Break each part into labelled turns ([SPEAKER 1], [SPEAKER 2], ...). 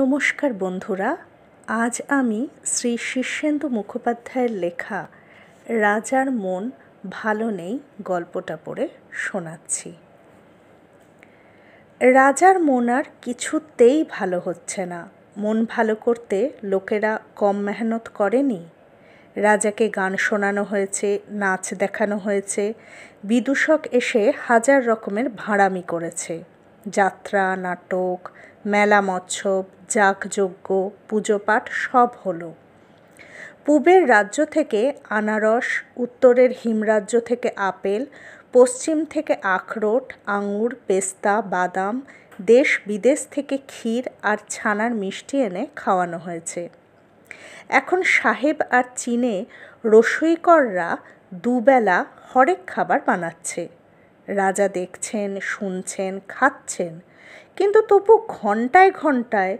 [SPEAKER 1] নমস্কার বন্ধুরা আজ আমি শ্রী শীর্ষেন্দু মুখোপাধ্যায়ের লেখা রাজার মন ভালো নেই গল্পটা পড়ে শোনাচ্ছি রাজার মন আর কিছুতেই ভালো হচ্ছে না মন ভালো করতে লোকেরা কম মেহনত করেনি রাজাকে গান শোনানো হয়েছে নাচ দেখানো হয়েছে বিদূষক এসে হাজার রকমের ভাঁড়ামি করেছে যাত্রা নাটক মেলা মৎসব যাগযজ্ঞ পুজোপাঠ সব হলো পূবের রাজ্য থেকে আনারস উত্তরের হিমরাজ্য থেকে আপেল পশ্চিম থেকে আখরোট আঙুর পেস্তা বাদাম দেশ বিদেশ থেকে ক্ষীর আর ছানার মিষ্টি এনে খাওয়ানো হয়েছে এখন সাহেব আর চীনে রসইকররা দুবেলা হরেক খাবার বানাচ্ছে রাজা দেখছেন শুনছেন খাচ্ছেন কিন্তু তবু ঘন্টায় ঘন্টায়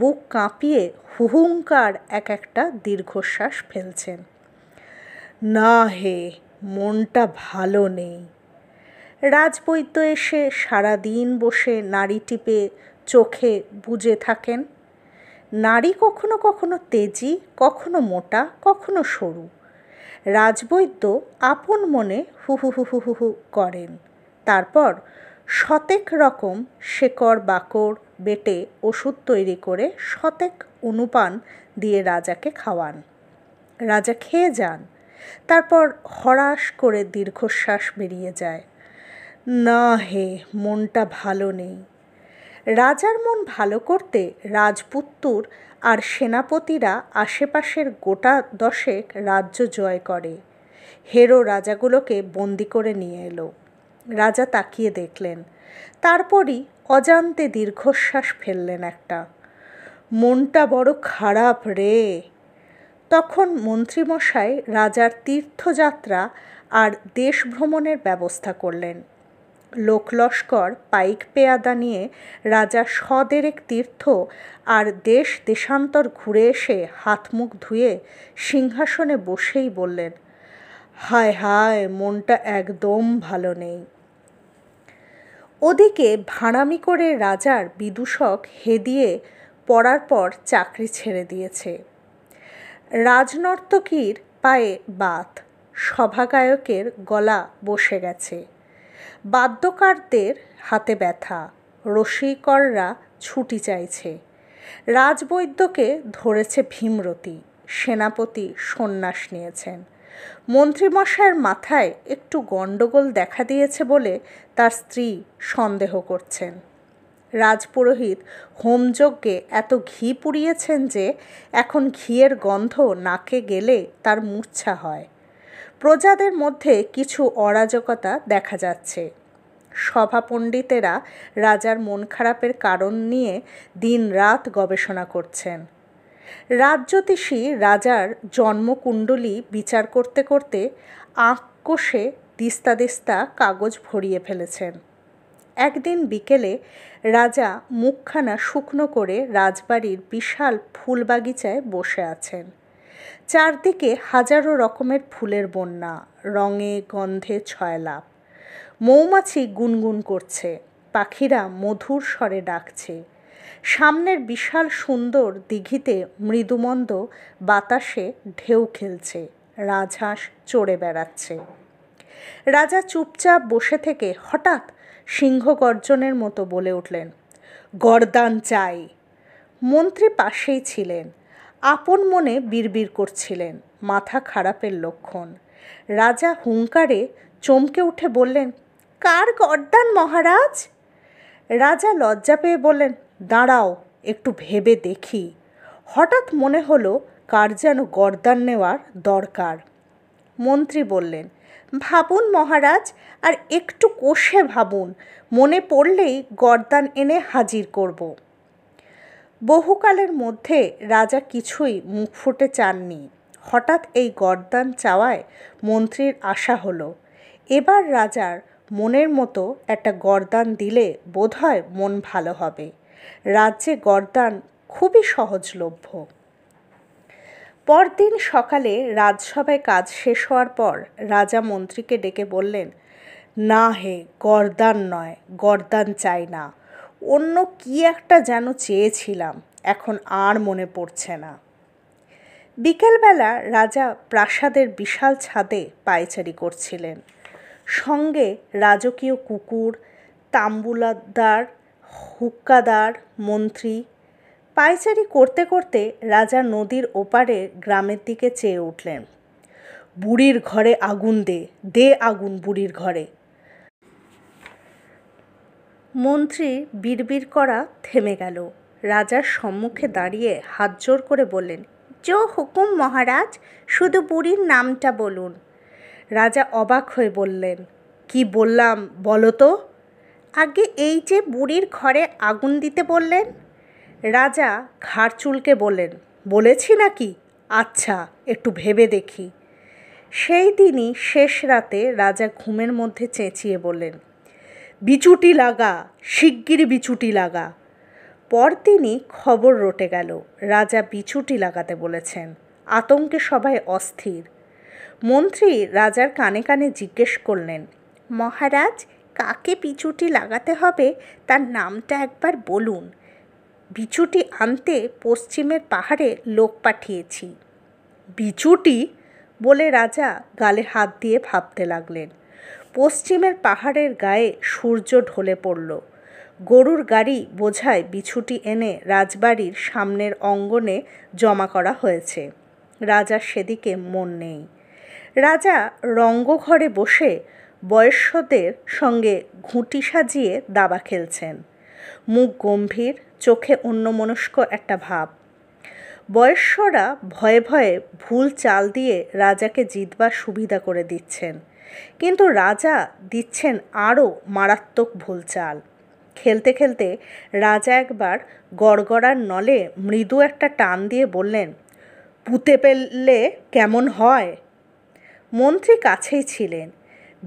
[SPEAKER 1] বুক কাঁপিয়ে হুহুঙ্কার এক একটা দীর্ঘশ্বাস ফেলছেন না হে মনটা ভালো নেই রাজবৈদ্য এসে সারাদিন বসে নাড়ি টিপে চোখে বুঝে থাকেন নারী কখনো কখনো তেজি কখনো মোটা কখনো সরু রাজবৈদ্য আপন মনে হুহু হুহু হুহু করেন তারপর শতেক রকম শেকড় বাকড় বেটে ওষুধ তৈরি করে শতেক অনুপান দিয়ে রাজাকে খাওয়ান রাজা খেয়ে যান তারপর হরাশ করে দীর্ঘশ্বাস বেরিয়ে যায় না হে মনটা ভালো নেই রাজার মন ভালো করতে রাজপুত্তুর আর সেনাপতিরা আশেপাশের গোটা দশেক রাজ্য জয় করে হেরো রাজাগুলোকে বন্দি করে নিয়ে এলো রাজা তাকিয়ে দেখলেন তারপরই অজান্তে দীর্ঘশ্বাস ফেললেন একটা মনটা বড় খারাপ রে তখন মন্ত্রীমশাই রাজার তীর্থযাত্রা আর দেশ ভ্রমণের ব্যবস্থা করলেন লোকলস্কর পাইক পেয়াদা নিয়ে রাজা সদেরেক তীর্থ আর দেশ দেশান্তর ঘুরে এসে হাত মুখ ধুয়ে সিংহাসনে বসেই বললেন হায় হায় মনটা একদম ভালো নেই ওদিকে ভাড়ামি করে রাজার বিদূষক হেদিয়ে পড়ার পর চাকরি ছেড়ে দিয়েছে রাজনর্তকীর পায়ে বাত সভাগায়কের গলা বসে গেছে বাদ্যকারদের হাতে ব্যথা রসিকররা ছুটি চাইছে রাজবৈদ্যকে ধরেছে ভীমরতি সেনাপতি সন্ন্যাস নিয়েছেন মন্ত্রীমশাইয়ের মাথায় একটু গণ্ডগোল দেখা দিয়েছে বলে তার স্ত্রী সন্দেহ করছেন রাজপুরোহিত হোমযজ্ঞে এত ঘি পুড়িয়েছেন যে এখন ঘিয়ের গন্ধ নাকে গেলে তার মূর্ছা হয় প্রজাদের মধ্যে কিছু অরাজকতা দেখা যাচ্ছে সভা পণ্ডিতেরা রাজার মন খারাপের কারণ নিয়ে দিন রাত গবেষণা করছেন রাজজ্যোতিষী রাজার জন্মকুণ্ডলী বিচার করতে করতে আঁক কষে দিস্তা দিস্তা কাগজ ভরিয়ে ফেলেছেন একদিন বিকেলে রাজা মুখখানা শুকনো করে রাজবাড়ির বিশাল ফুল বাগিচায় বসে আছেন চারদিকে হাজারো রকমের ফুলের বন্যা রঙে গন্ধে ছয়লাপ মৌমাছি গুনগুন করছে পাখিরা মধুর স্বরে ডাকছে সামনের বিশাল সুন্দর দিঘিতে মৃদুমন্দ বাতাসে ঢেউ খেলছে রাজহাঁস চড়ে বেড়াচ্ছে রাজা চুপচাপ বসে থেকে হঠাৎ সিংহ গর্জনের মতো বলে উঠলেন গরদান চাই মন্ত্রী পাশেই ছিলেন আপন মনে বিড়বিড় করছিলেন মাথা খারাপের লক্ষণ রাজা হুঙ্কারে চমকে উঠে বললেন কার গরদান মহারাজ রাজা লজ্জা পেয়ে বললেন দাঁড়াও একটু ভেবে দেখি হঠাৎ মনে হলো কার যেন গরদান নেওয়ার দরকার মন্ত্রী বললেন ভাবুন মহারাজ আর একটু কষে ভাবুন মনে পড়লেই গরদান এনে হাজির করব বহুকালের মধ্যে রাজা কিছুই মুখ ফুটে চাননি হঠাৎ এই গরদান চাওয়ায় মন্ত্রীর আশা হলো এবার রাজার মনের মতো একটা গরদান দিলে বোধহয় মন ভালো হবে রাজ্যে গরদান খুবই সহজলভ্য পরদিন সকালে রাজসভায় কাজ শেষ হওয়ার পর রাজা মন্ত্রীকে ডেকে বললেন না হে গরদান নয় গরদান চাই না অন্য কি একটা যেন চেয়েছিলাম এখন আর মনে পড়ছে না বিকেলবেলা রাজা প্রাসাদের বিশাল ছাদে পায়চারি করছিলেন সঙ্গে রাজকীয় কুকুর তাম্বুলাদার হুক্কাদার মন্ত্রী পায়চারি করতে করতে রাজা নদীর ওপারে গ্রামের দিকে চেয়ে উঠলেন বুড়ির ঘরে আগুন দে দে আগুন বুড়ির ঘরে মন্ত্রী বিড়বিড় করা থেমে গেল রাজার সম্মুখে দাঁড়িয়ে হাত জোর করে বললেন জো হুকুম মহারাজ শুধু বুড়ির নামটা বলুন রাজা অবাক হয়ে বললেন কি বললাম বলো তো আগে এই যে বুড়ির ঘরে আগুন দিতে বললেন রাজা ঘাড় চুলকে বললেন বলেছি নাকি আচ্ছা একটু ভেবে দেখি সেই দিনই শেষ রাতে রাজা ঘুমের মধ্যে চেঁচিয়ে বললেন বিচুটি লাগা শিগগির বিচুটি লাগা পরদিনই খবর রটে গেল রাজা বিচুটি লাগাতে বলেছেন আতঙ্কে সবাই অস্থির মন্ত্রী রাজার কানে কানে জিজ্ঞেস করলেন মহারাজ কাকে পিছুটি লাগাতে হবে তার নামটা একবার বলুন বিচুটি আনতে পশ্চিমের পাহাড়ে লোক পাঠিয়েছি বিচুটি বলে রাজা গালে হাত দিয়ে ভাবতে লাগলেন পশ্চিমের পাহাড়ের গায়ে সূর্য ঢলে পড়ল গরুর গাড়ি বোঝায় বিছুটি এনে রাজবাড়ির সামনের অঙ্গনে জমা করা হয়েছে রাজার সেদিকে মন নেই রাজা রঙ্গঘরে বসে বয়স্যদের সঙ্গে ঘুঁটি সাজিয়ে দাবা খেলছেন মুখ গম্ভীর চোখে অন্যমনস্ক একটা ভাব বয়স্যরা ভয়ে ভয়ে ভুল চাল দিয়ে রাজাকে জিতবার সুবিধা করে দিচ্ছেন কিন্তু রাজা দিচ্ছেন আরও মারাত্মক ভুল চাল খেলতে খেলতে রাজা একবার গড়গড়ার নলে মৃদু একটা টান দিয়ে বললেন পুঁতে পেললে কেমন হয় মন্ত্রী কাছেই ছিলেন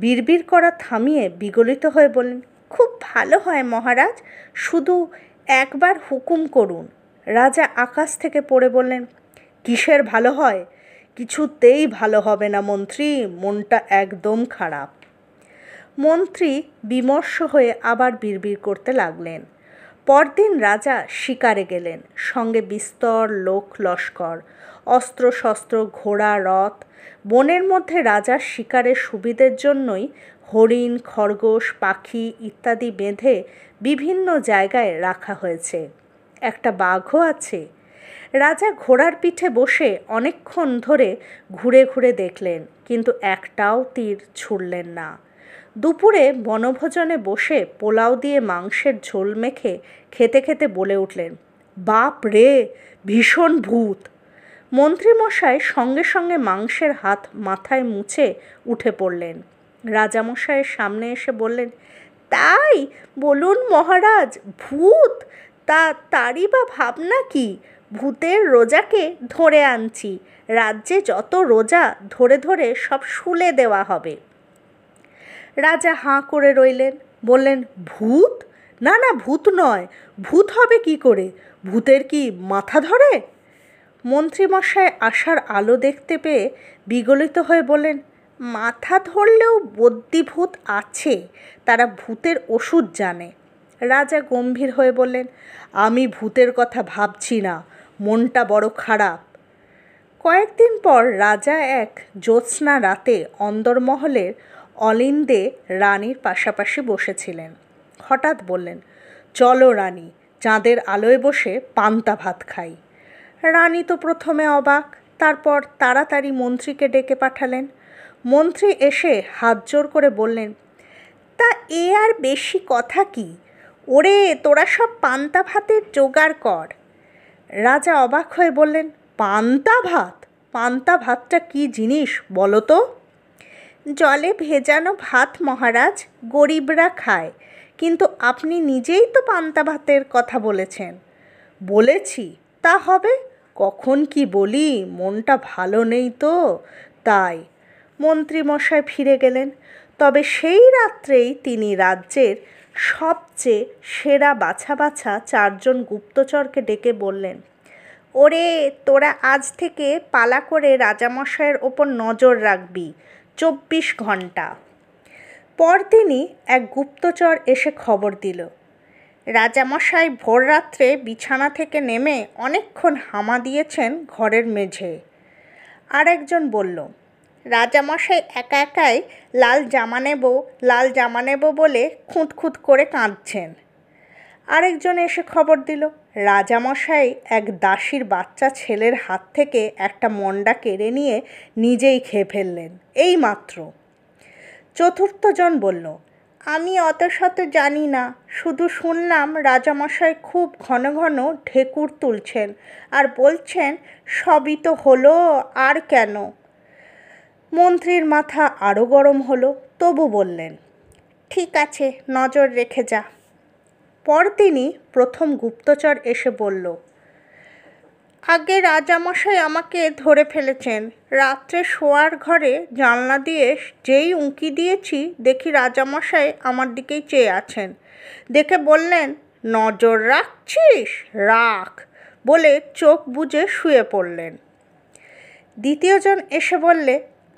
[SPEAKER 1] বিড়বিড় করা থামিয়ে বিগলিত হয়ে বললেন খুব ভালো হয় মহারাজ শুধু একবার হুকুম করুন রাজা আকাশ থেকে পড়ে বললেন কিসের ভালো হয় কিছুতেই ভালো হবে না মন্ত্রী মনটা একদম খারাপ মন্ত্রী বিমর্ষ হয়ে আবার বিড়বিড় করতে লাগলেন পরদিন রাজা শিকারে গেলেন সঙ্গে বিস্তর লোক লস্কর অস্ত্র শস্ত্র ঘোড়া রথ বনের মধ্যে রাজার শিকারের সুবিধের জন্যই হরিণ খরগোশ পাখি ইত্যাদি বেঁধে বিভিন্ন জায়গায় রাখা হয়েছে একটা বাঘও আছে রাজা ঘোড়ার পিঠে বসে অনেকক্ষণ ধরে ঘুরে ঘুরে দেখলেন কিন্তু একটাও তীর ছুড়লেন না দুপুরে বনভোজনে বসে পোলাও দিয়ে মাংসের ঝোল মেখে খেতে খেতে বলে উঠলেন বাপ রে ভীষণ ভূত মন্ত্রীমশাই সঙ্গে সঙ্গে মাংসের হাত মাথায় মুছে উঠে পড়লেন রাজামশাইয়ের সামনে এসে বললেন তাই বলুন মহারাজ ভূত তা তারই বা ভাবনা কি ভূতের রোজাকে ধরে আনছি রাজ্যে যত রোজা ধরে ধরে সব শুলে দেওয়া হবে রাজা হাঁ করে রইলেন বললেন ভূত না না ভূত নয় ভূত হবে কি করে ভূতের কি মাথা ধরে মন্ত্রীমশাই আশার আলো দেখতে পেয়ে বিগলিত হয়ে বলেন মাথা ধরলেও বদ্যিভূত আছে তারা ভূতের ওষুধ জানে রাজা গম্ভীর হয়ে বললেন আমি ভূতের কথা ভাবছি না মনটা বড় খারাপ কয়েকদিন পর রাজা এক জ্যোৎস্না রাতে অন্দরমহলের অলিন্দে রানীর পাশাপাশি বসেছিলেন হঠাৎ বললেন চলো রানী চাঁদের আলোয় বসে পান্তা ভাত খাই রানী তো প্রথমে অবাক তারপর তাড়াতাড়ি মন্ত্রীকে ডেকে পাঠালেন মন্ত্রী এসে হাত জোর করে বললেন তা এ আর বেশি কথা কি ওরে তোরা সব পান্তা ভাতের জোগাড় কর রাজা অবাক হয়ে বললেন পান্তা ভাত পান্তা ভাতটা কি জিনিস বলো তো জলে ভেজানো ভাত মহারাজ গরিবরা খায় কিন্তু আপনি নিজেই তো পান্তা ভাতের কথা বলেছেন বলেছি তা হবে কখন কি বলি মনটা ভালো নেই তো তাই মন্ত্রীমশাই ফিরে গেলেন তবে সেই রাত্রেই তিনি রাজ্যের সবচেয়ে সেরা বাছা বাছা চারজন গুপ্তচরকে ডেকে বললেন ওরে তোরা আজ থেকে পালা করে রাজামশায়ের ওপর নজর রাখবি চব্বিশ ঘন্টা পরদিনই এক গুপ্তচর এসে খবর দিল রাজামশাই ভোর রাত্রে বিছানা থেকে নেমে অনেকক্ষণ হামা দিয়েছেন ঘরের মেঝে আর একজন বলল রাজামশাই একা একাই লাল জামা নেব লাল জামা নেব বলে খুঁতখুঁত করে কাঁদছেন আরেকজন এসে খবর দিল রাজামশাই এক দাসীর বাচ্চা ছেলের হাত থেকে একটা মন্ডা কেড়ে নিয়ে নিজেই খেয়ে ফেললেন এই মাত্র চতুর্থজন বলল আমি অত শত জানি না শুধু শুনলাম রাজামশাই খুব ঘন ঘন ঢেকুর তুলছেন আর বলছেন সবই তো হলো আর কেন মন্ত্রীর মাথা আরও গরম হলো তবু বললেন ঠিক আছে নজর রেখে যা পরদিনই প্রথম গুপ্তচর এসে বলল আগে রাজামশাই আমাকে ধরে ফেলেছেন রাত্রে শোয়ার ঘরে জানলা দিয়ে যেই উঁকি দিয়েছি দেখি রাজামশাই আমার দিকেই চেয়ে আছেন দেখে বললেন নজর রাখছিস রাখ বলে চোখ বুঝে শুয়ে পড়লেন দ্বিতীয়জন এসে বললে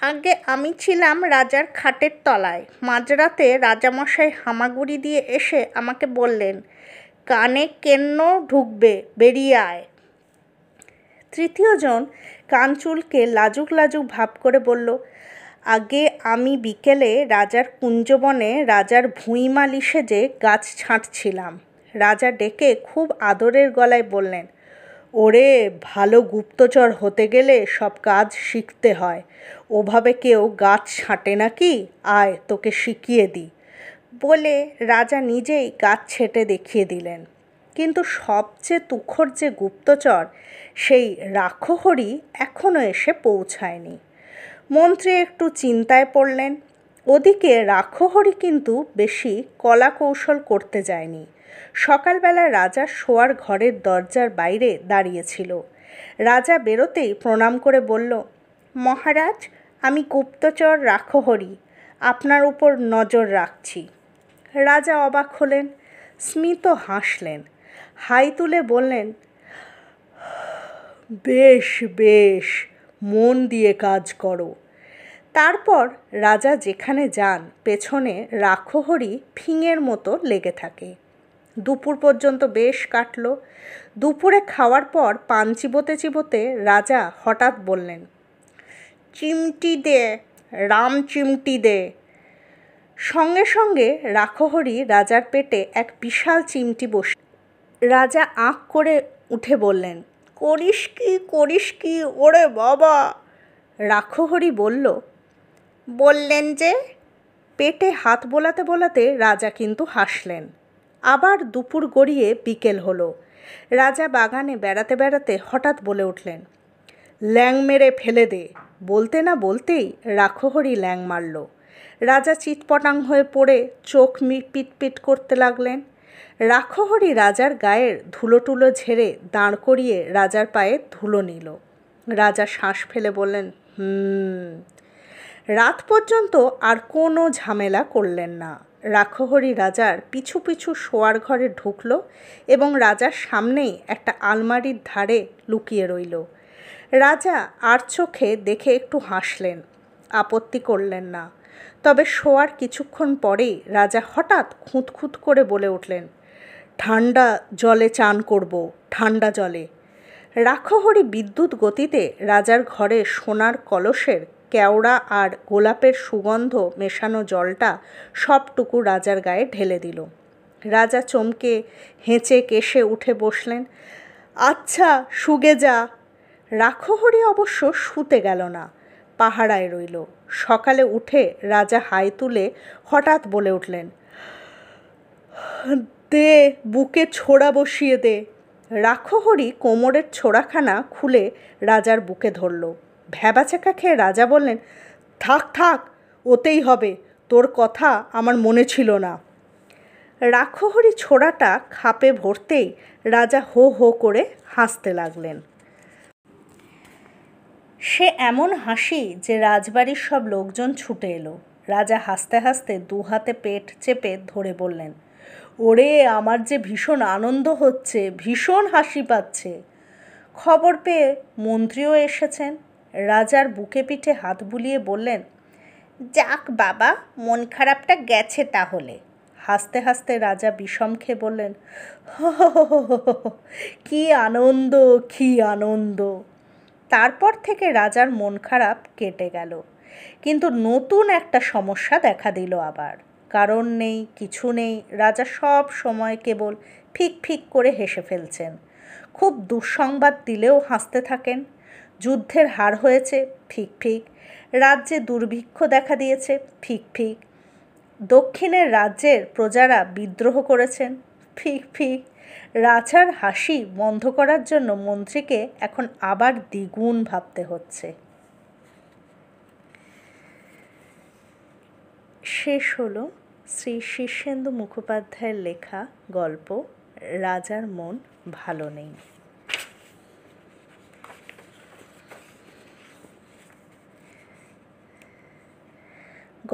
[SPEAKER 1] আগে আমি ছিলাম রাজার খাটের তলায় মাঝরাতে রাজামশাই হামাগুড়ি দিয়ে এসে আমাকে বললেন কানে কেন্ন ঢুকবে বেরিয়ে আয় তৃতীয়জন কানচুলকে লাজুক লাজুক ভাব করে বলল আগে আমি বিকেলে রাজার কুঞ্জবনে রাজার ভুঁইমালি সেজে গাছ ছাঁটছিলাম রাজা ডেকে খুব আদরের গলায় বললেন ওরে ভালো গুপ্তচর হতে গেলে সব কাজ শিখতে হয় ওভাবে কেউ গাছ ছাঁটে নাকি আয় তোকে শিখিয়ে দিই বলে রাজা নিজেই গাছ ছেঁটে দেখিয়ে দিলেন কিন্তু সবচেয়ে তুখর যে গুপ্তচর সেই রাক্ষহরি এখনও এসে পৌঁছায়নি মন্ত্রী একটু চিন্তায় পড়লেন ওদিকে রাক্ষহরি কিন্তু বেশি কলা কৌশল করতে যায়নি সকালবেলা রাজা শোয়ার ঘরের দরজার বাইরে দাঁড়িয়েছিল রাজা বেরোতেই প্রণাম করে বলল মহারাজ আমি গুপ্তচর রাক্ষহরি আপনার উপর নজর রাখছি রাজা অবাক হলেন স্মিত হাসলেন হাই তুলে বললেন বেশ বেশ মন দিয়ে কাজ করো তারপর রাজা যেখানে যান পেছনে রাক্ষহরি ফিঙের মতো লেগে থাকে দুপুর পর্যন্ত বেশ কাটল দুপুরে খাওয়ার পর পান চিবোতে চিবোতে রাজা হঠাৎ বললেন চিমটি দে রাম চিমটি দে সঙ্গে সঙ্গে রাখহরি রাজার পেটে এক বিশাল চিমটি বসে রাজা আঁক করে উঠে বললেন করিস কি করিস কি ওরে বাবা রাক্ষহরি বলল বললেন যে পেটে হাত বোলাতে বোলাতে রাজা কিন্তু হাসলেন আবার দুপুর গড়িয়ে বিকেল হলো রাজা বাগানে বেড়াতে বেড়াতে হঠাৎ বলে উঠলেন ল্যাং মেরে ফেলে দে বলতে না বলতেই রাখহরি ল্যাং মারল রাজা চিৎপটাং হয়ে পড়ে চোখ পিটপিট করতে লাগলেন রাক্ষহরি রাজার গায়ের ধুলোটুলো ঝেড়ে দাঁড় করিয়ে রাজার পায়ে ধুলো নিল রাজা শ্বাস ফেলে বললেন হুম রাত পর্যন্ত আর কোনো ঝামেলা করলেন না রাক্ষহরি রাজার পিছু পিছু শোয়ার ঘরে ঢুকল এবং রাজার সামনেই একটা আলমারির ধারে লুকিয়ে রইল রাজা আর চোখে দেখে একটু হাসলেন আপত্তি করলেন না তবে শোয়ার কিছুক্ষণ পরেই রাজা হঠাৎ খুঁতখুঁত করে বলে উঠলেন ঠান্ডা জলে চান করব ঠান্ডা জলে রাখহরি বিদ্যুৎ গতিতে রাজার ঘরে সোনার কলসের কেওড়া আর গোলাপের সুগন্ধ মেশানো জলটা সবটুকু রাজার গায়ে ঢেলে দিল রাজা চমকে হেঁচে কেশে উঠে বসলেন আচ্ছা সুগে যা রাখহরি অবশ্য শুতে গেল না পাহারায় রইল সকালে উঠে রাজা হাই তুলে হঠাৎ বলে উঠলেন দে বুকে ছোড়া বসিয়ে দে রাক্ষহরি কোমরের ছোড়াখানা খুলে রাজার বুকে ধরল ভ্যাবাচাকা খেয়ে রাজা বললেন থাক থাক ওতেই হবে তোর কথা আমার মনে ছিল না রাখহরি ছোড়াটা খাপে ভরতেই রাজা হো হো করে হাসতে লাগলেন সে এমন হাসি যে রাজবাড়ির সব লোকজন ছুটে এলো রাজা হাসতে হাসতে দু হাতে পেট চেপে ধরে বললেন ওরে আমার যে ভীষণ আনন্দ হচ্ছে ভীষণ হাসি পাচ্ছে খবর পেয়ে মন্ত্রীও এসেছেন রাজার বুকে পিঠে হাত বুলিয়ে বললেন যাক বাবা মন খারাপটা গেছে তাহলে হাসতে হাসতে রাজা বিষম খেয়ে বললেন কি আনন্দ কি আনন্দ তারপর থেকে রাজার মন খারাপ কেটে গেল কিন্তু নতুন একটা সমস্যা দেখা দিল আবার কারণ নেই কিছু নেই রাজা সব সময় কেবল ফিক ফিক করে হেসে ফেলছেন খুব দুঃসংবাদ দিলেও হাসতে থাকেন যুদ্ধের হার হয়েছে ফিক ফিক রাজ্যে দুর্ভিক্ষ দেখা দিয়েছে ফিক ফিক দক্ষিণের রাজ্যের প্রজারা বিদ্রোহ করেছেন ফিক ফিক রাজার হাসি বন্ধ করার জন্য মন্ত্রীকে এখন আবার দ্বিগুণ ভাবতে হচ্ছে শেষ হলো শ্রী শীর্ষেন্দু মুখোপাধ্যায়ের লেখা গল্প রাজার মন ভালো নেই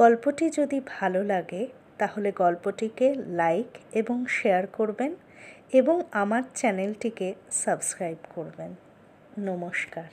[SPEAKER 1] গল্পটি যদি ভালো লাগে তাহলে গল্পটিকে লাইক এবং শেয়ার করবেন এবং আমার চ্যানেলটিকে সাবস্ক্রাইব করবেন নমস্কার